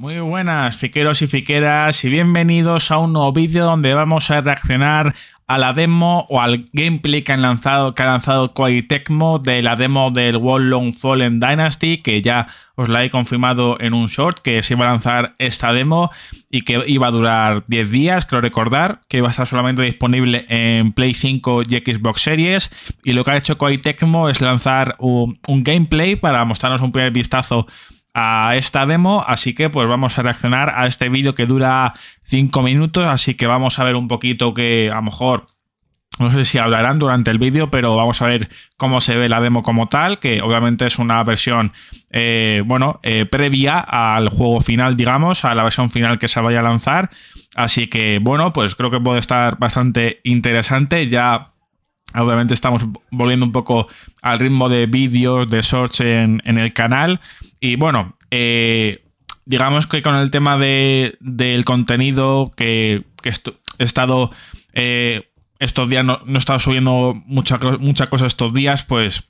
Muy buenas, fiqueros y fiqueras, y bienvenidos a un nuevo vídeo donde vamos a reaccionar a la demo o al gameplay que han lanzado que ha lanzado Koei Tecmo de la demo del World Long Fallen Dynasty que ya os la he confirmado en un short que se iba a lanzar esta demo y que iba a durar 10 días, creo recordar, que iba a estar solamente disponible en Play 5 y Xbox Series y lo que ha hecho Koei Tecmo es lanzar un, un gameplay para mostrarnos un primer vistazo a esta demo, así que pues vamos a reaccionar a este vídeo que dura 5 minutos, así que vamos a ver un poquito que a lo mejor no sé si hablarán durante el vídeo, pero vamos a ver cómo se ve la demo como tal, que obviamente es una versión, eh, bueno, eh, previa al juego final, digamos, a la versión final que se vaya a lanzar. Así que, bueno, pues creo que puede estar bastante interesante. Ya Obviamente estamos volviendo un poco al ritmo de vídeos, de search en, el canal. Y bueno, eh, digamos que con el tema del contenido que, he estado... Eh, estos días no, he estado subiendo mucha, mucha cosa estos días, pues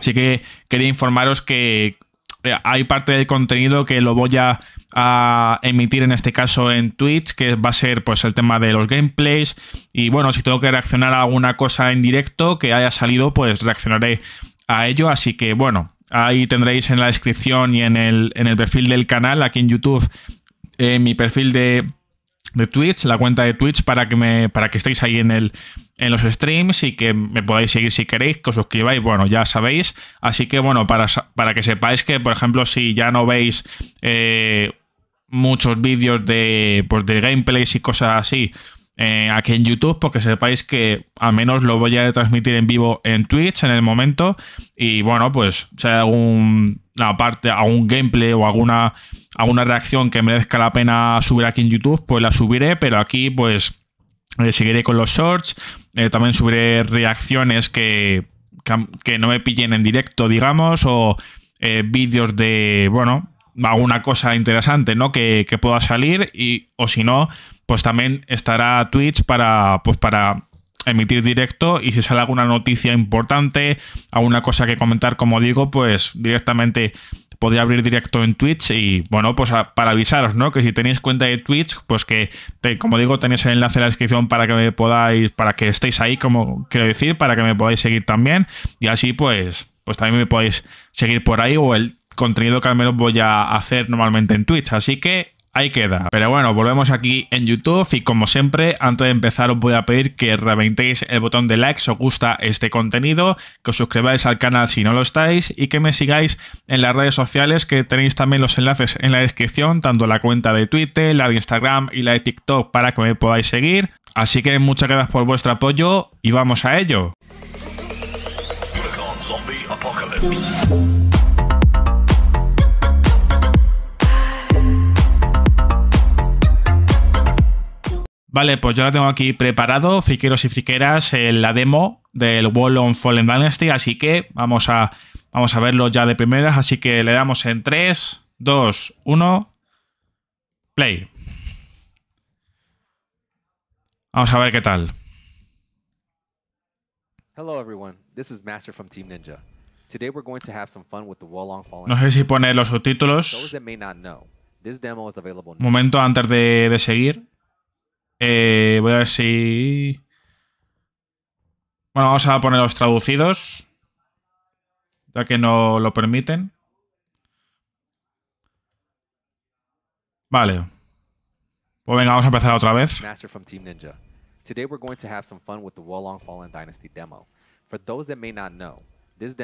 sí que quería informaros que eh, hay parte del contenido que lo voy a a emitir en este caso en Twitch, que va a ser pues el tema de los gameplays y bueno, si tengo que reaccionar a alguna cosa en directo que haya salido, pues reaccionaré a ello, así que bueno, ahí tendréis en la descripción y en el, en el perfil del canal, aquí en YouTube, eh, mi perfil de, de Twitch, la cuenta de Twitch para que me para que estéis ahí en el en los streams y que me podáis seguir si queréis, que os suscribáis, bueno, ya sabéis. Así que bueno, para, para que sepáis que, por ejemplo, si ya no veis eh, muchos vídeos pues, de, gameplays y cosas así eh, aquí en YouTube, porque sepáis que al menos lo voy a transmitir en vivo en Twitch en el momento. Y bueno, pues si hay alguna parte, algún gameplay o alguna, alguna reacción que merezca la pena subir aquí en YouTube, pues la subiré, pero aquí pues eh, seguiré con los shorts, eh, también subiré reacciones que, no me pillen en directo, digamos, o vídeos de, bueno, alguna cosa interesante, ¿no? Que, pueda salir y, o si no, pues también estará Twitch para, pues para emitir directo y si sale alguna noticia importante, alguna cosa que comentar, como digo, pues directamente podría abrir directo en Twitch y bueno, pues para avisaros, ¿no? Que si tenéis cuenta de Twitch, pues que, como digo, tenéis el enlace en la descripción para que me podáis, para que estéis ahí, como quiero decir, para que me podáis seguir también y así pues, pues también me podéis seguir por ahí o el contenido que al menos voy a hacer normalmente en Twitch. Así que ahí queda. Pero bueno, volvemos aquí en YouTube y como siempre, antes de empezar os voy a pedir que reventéis el botón de like si os gusta este contenido, que os suscribáis al canal si no lo estáis y que me sigáis en las redes sociales que tenéis también los enlaces en la descripción, tanto la cuenta de Twitter, la de Instagram y la de TikTok para que me podáis seguir. Así que muchas gracias por vuestro apoyo y vamos a ello. Vale, pues yo la tengo aquí preparado, friqueros y friqueras, eh, la demo del Wall on Fallen Dynasty, así que vamos a, vamos a verlo ya de primeras, así que le damos en 3, 2, 1, play. Vamos a ver qué tal. No sé si poner los subtítulos. Momento antes de seguir. Eh, voy a ver si... Bueno, vamos a poner los traducidos. Ya que no lo permiten. Vale. Pues venga, vamos a empezar otra vez.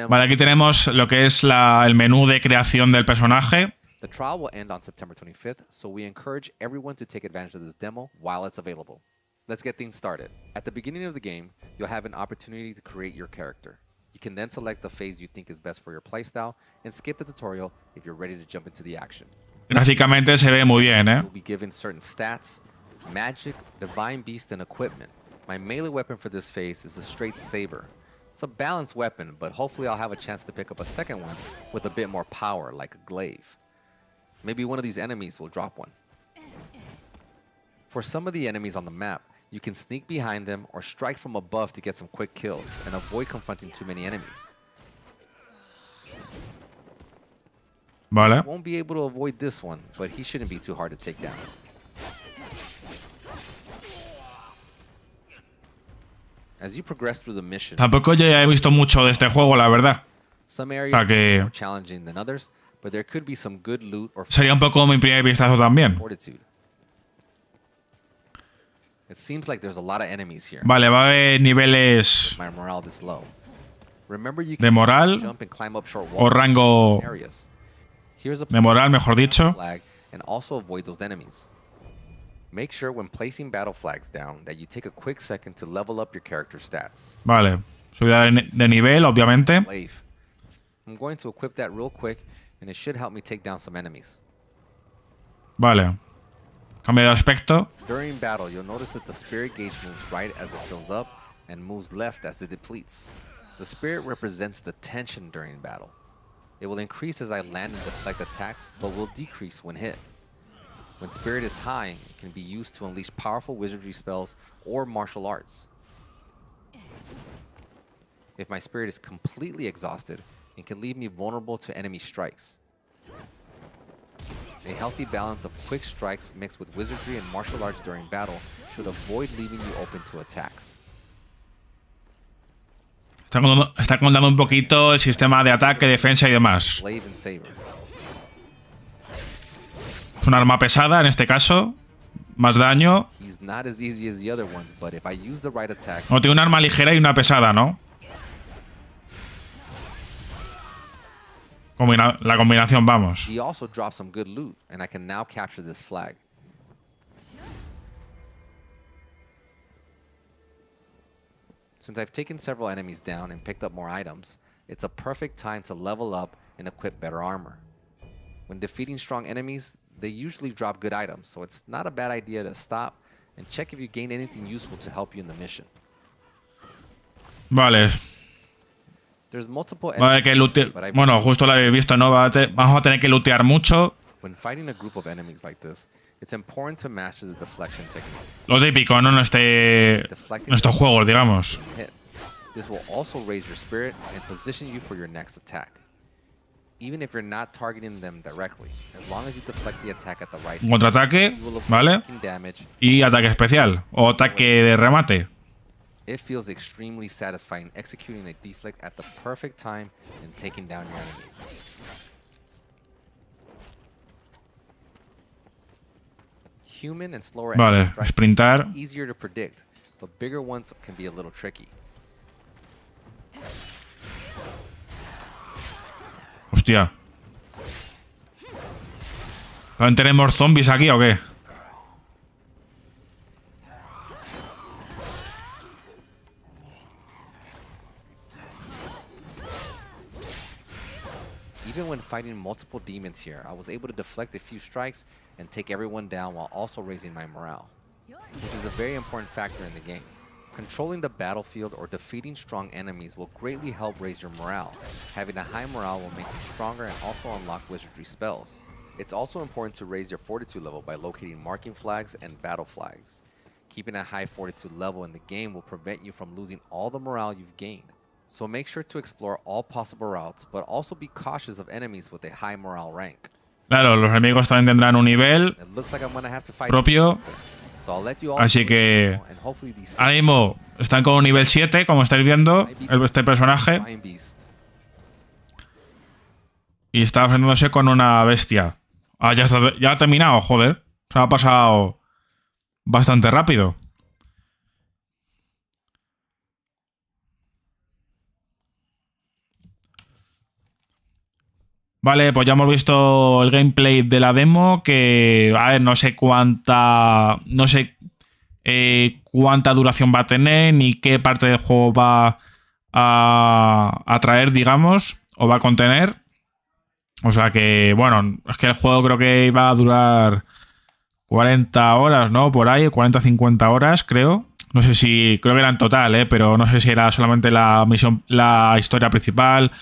Vale, aquí tenemos lo que es el menú de creación del personaje. The trial will end on September 25th, so we encourage everyone to take advantage of this demo while it's available. Let's get things started. At the beginning of the game, you'll have an opportunity to create your character. You can then select the phase you think is best for your playstyle and skip the tutorial if you're ready to jump into the action. Gráficamente se ve muy bien, eh? You'll be given certain stats, magic, divine beast, and equipment. My melee weapon for this phase is a straight saber. It's a balanced weapon, but hopefully I'll have a chance to pick up a second one with a bit more power, like a glaive. Maybe one of these enemies will drop one. For some of the enemies on the map, you can sneak behind them or strike from above to get some quick kills and avoid confronting too many enemies. Vale. Won't be able to avoid this one, but he shouldn't be too hard to take down. As you progress through the mission, Tampoco ya he visto mucho de este juego, la verdad. Some areas are more challenging than others, but there could be some good loot or Sería un poco mi primer vistazo también. Fortitude. It seems like there's a lot of enemies here. Vale, va a haber niveles My morale is low. Remember you de moral jump and climb up short walls o rango areas. Here's a de moral, mejor dicho. and also avoid those enemies. Make sure when placing battle flags down that you take a quick second to level up your character stats. Vale, subida de, de nivel, obviamente. I'm going to equip that real quick and it should help me take down some enemies. Vale. Cambio de aspecto. During battle, you'll notice that the spirit gauge moves right as it fills up and moves left as it depletes. The spirit represents the tension during battle. It will increase as I land and deflect attacks, but will decrease when hit. When spirit is high, it can be used to unleash powerful wizardry spells or martial arts. If my spirit is completely exhausted, and can leave me vulnerable to enemy strikes. A healthy balance of quick strikes mixed with wizardry and martial arts during battle should avoid leaving you open to attacks. Está contando, está contando un poquito el sistema de ataque, defensa y demás. Es un arma pesada en este caso. Más daño. No, tiene un arma ligera y una pesada, ¿no? Combina la combinación, vamos. He also dropped some good loot, and I can now capture this flag. Since I've taken several enemies down and picked up more items, it's a perfect time to level up and equip better armor. When defeating strong enemies, they usually drop good items, so it's not a bad idea to stop and check if you gain anything useful to help you in the mission. Vale, Vale, que Bueno, justo lo habéis visto, ¿no? Vamos a tener que lootear mucho. Lo típico, ¿no? En, este... estos juegos, digamos. Contraataque, ¿vale? Y ataque especial o ataque de remate. It feels extremely satisfying executing a deflect at the perfect time and taking down your enemy. Human and slower vale, sprintar. easier to predict, but bigger ones can be a little tricky. Hostia. tenemos zombies aquí o qué? Even when fighting multiple demons here, I was able to deflect a few strikes and take everyone down while also raising my morale, which is a very important factor in the game. Controlling the battlefield or defeating strong enemies will greatly help raise your morale. Having a high morale will make you stronger and also unlock wizardry spells. It's also important to raise your fortitude level by locating marking flags and battle flags. Keeping a high fortitude level in the game will prevent you from losing all the morale you've gained. Claro, los enemigos también tendrán un nivel propio. Así que, ánimo, están con un nivel 7, como estáis viendo, este personaje. Y está enfrentándose con una bestia. Ah, ya, está, ya ha terminado, joder. Se ha pasado bastante rápido. Vale, pues ya hemos visto el gameplay de la demo, que, a ver, no sé cuánta, no sé eh, cuánta duración va a tener, ni qué parte del juego va a, traer, digamos, o va a contener. O sea que, bueno, es que el juego creo que iba a durar 40 horas, ¿no? Por ahí, 40-50 horas, creo. No sé si, creo que era en total, ¿eh? Pero no sé si era solamente la misión, la historia principal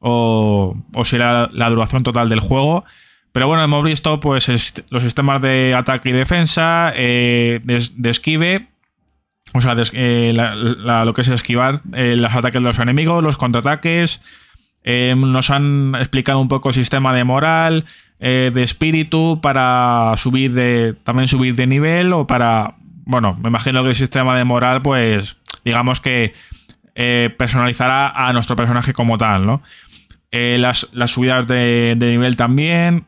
o, o si la, la, duración total del juego. Pero bueno, hemos visto pues, los sistemas de ataque y defensa, eh, de, esquive, o sea, eh, lo que es esquivar eh, los ataques de los enemigos, los contraataques. nos han explicado un poco el sistema de moral, de espíritu, para subir de, también subir de nivel o para... Bueno, me imagino que el sistema de moral, pues digamos que personalizará a nuestro personaje como tal, ¿no? Eh, las, subidas de, nivel también.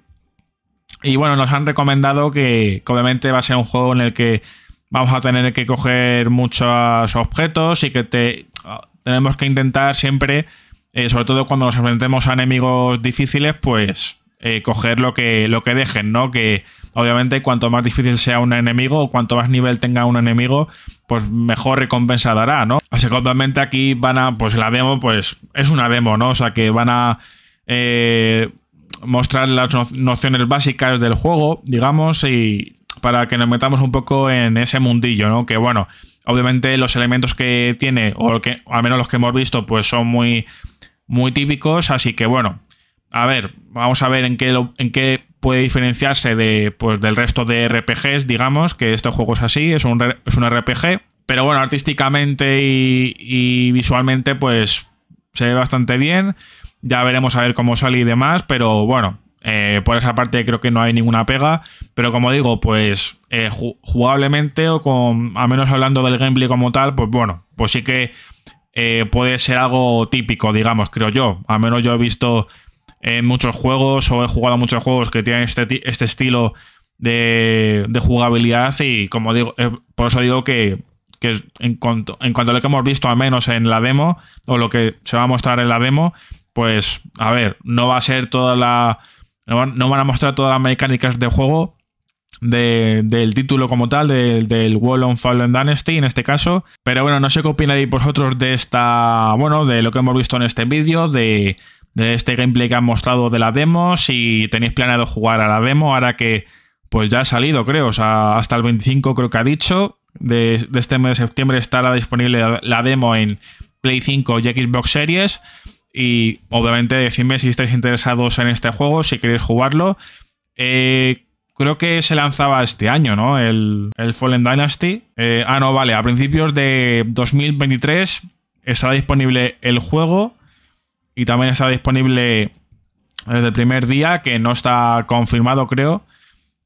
Y bueno, nos han recomendado que, obviamente va a ser un juego en el que vamos a tener que coger muchos objetos y que ah, tenemos que intentar siempre, eh, sobre todo cuando nos enfrentemos a enemigos difíciles, pues eh, coger lo que, lo que dejen, ¿no? Que obviamente cuanto más difícil sea un enemigo o cuanto más nivel tenga un enemigo, pues mejor recompensa dará, ¿no? Así que obviamente aquí van a, pues la demo, pues es una demo, ¿no? O sea, que van a eh, mostrar las nociones básicas del juego, digamos, y para que nos metamos un poco en ese mundillo, ¿no? Que bueno, obviamente los elementos que tiene, o que al menos los que hemos visto, pues son muy, muy típicos, así que bueno, a ver, vamos a ver en qué puede diferenciarse pues, del resto de RPGs, digamos, que este juego es así, es un, es un RPG. Pero bueno, artísticamente y, visualmente, pues se ve bastante bien. Ya veremos a ver cómo sale y demás, pero bueno, eh, por esa parte creo que no hay ninguna pega. Pero como digo, pues eh, jugablemente o con, a menos hablando del gameplay como tal, pues bueno, pues sí que eh, puede ser algo típico, digamos, creo yo. a menos yo he visto en eh, muchos juegos o he jugado muchos juegos que tienen este, este estilo de, jugabilidad y como digo, eh, por eso digo que, en, cuanto, en cuanto a lo que hemos visto al menos en la demo o lo que se va a mostrar en la demo, pues a ver, no va a ser toda la... No van, a mostrar todas las mecánicas de juego del título como tal, del, del Wall on Fallen Dynasty en este caso. Pero bueno, no sé qué opináis vosotros de esta, bueno, de lo que hemos visto en este vídeo, de, de este gameplay que han mostrado de la demo, si tenéis planeado jugar a la demo, ahora que pues ya ha salido, creo, hasta el 25 creo que ha dicho, de, este mes de septiembre estará disponible la, demo en Play 5 y Xbox Series. Y obviamente decidme si estáis interesados en este juego, si queréis jugarlo. Eh, creo que se lanzaba este año, ¿no? El, Fallen Dynasty. Eh, ah, no, vale, a principios de 2023 estará disponible el juego y también está disponible desde el primer día, que no está confirmado creo,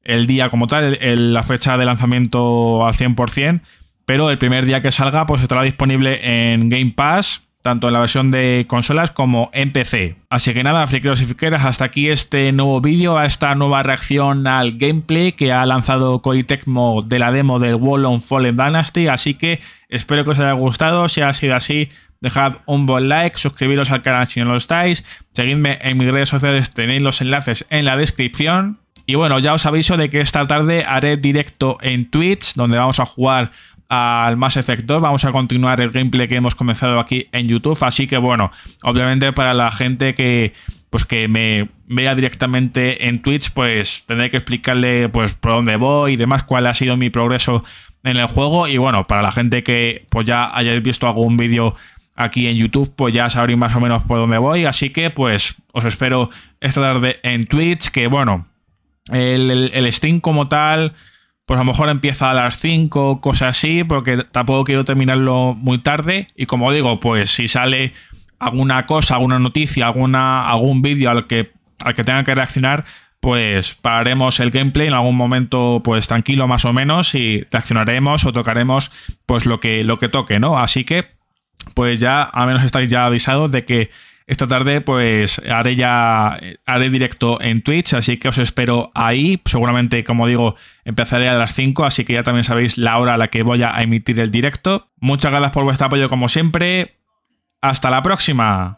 el día como tal, la fecha de lanzamiento al 100%, pero el primer día que salga pues estará disponible en Game Pass, tanto en la versión de consolas como en PC. Así que nada, friqueros y hasta aquí este nuevo vídeo, a esta nueva reacción al gameplay que ha lanzado Koei Tecmo de la demo del Wall on Fallen Dynasty, así que espero que os haya gustado, si ha sido así Dejad un buen like, suscribiros al canal si no lo estáis, seguidme en mis redes sociales, tenéis los enlaces en la descripción. Y bueno, ya os aviso de que esta tarde haré directo en Twitch, donde vamos a jugar al Mass Effect 2. Vamos a continuar el gameplay que hemos comenzado aquí en YouTube. Así que bueno, obviamente para la gente que pues que me vea directamente en Twitch, pues tendré que explicarle pues por dónde voy y demás, cuál ha sido mi progreso en el juego. Y bueno, para la gente que pues ya hayáis visto algún vídeo aquí en YouTube, pues ya sabréis más o menos por dónde voy. Así que, pues, os espero esta tarde en Twitch. Que bueno, el, el, como tal, pues a lo mejor empieza a las 5, cosas así, porque tampoco quiero terminarlo muy tarde. Y como digo, pues si sale alguna cosa, alguna noticia, alguna, algún vídeo al que, al que tenga que reaccionar, pues pararemos el gameplay en algún momento pues tranquilo más o menos y reaccionaremos o tocaremos pues lo que, lo que toque, ¿no? Así que pues ya, a menos estáis ya avisados de que esta tarde pues haré ya haré directo en Twitch, así que os espero ahí. Seguramente, como digo, empezaré a las 5, así que ya también sabéis la hora a la que voy a emitir el directo. Muchas gracias por vuestro apoyo como siempre. Hasta la próxima.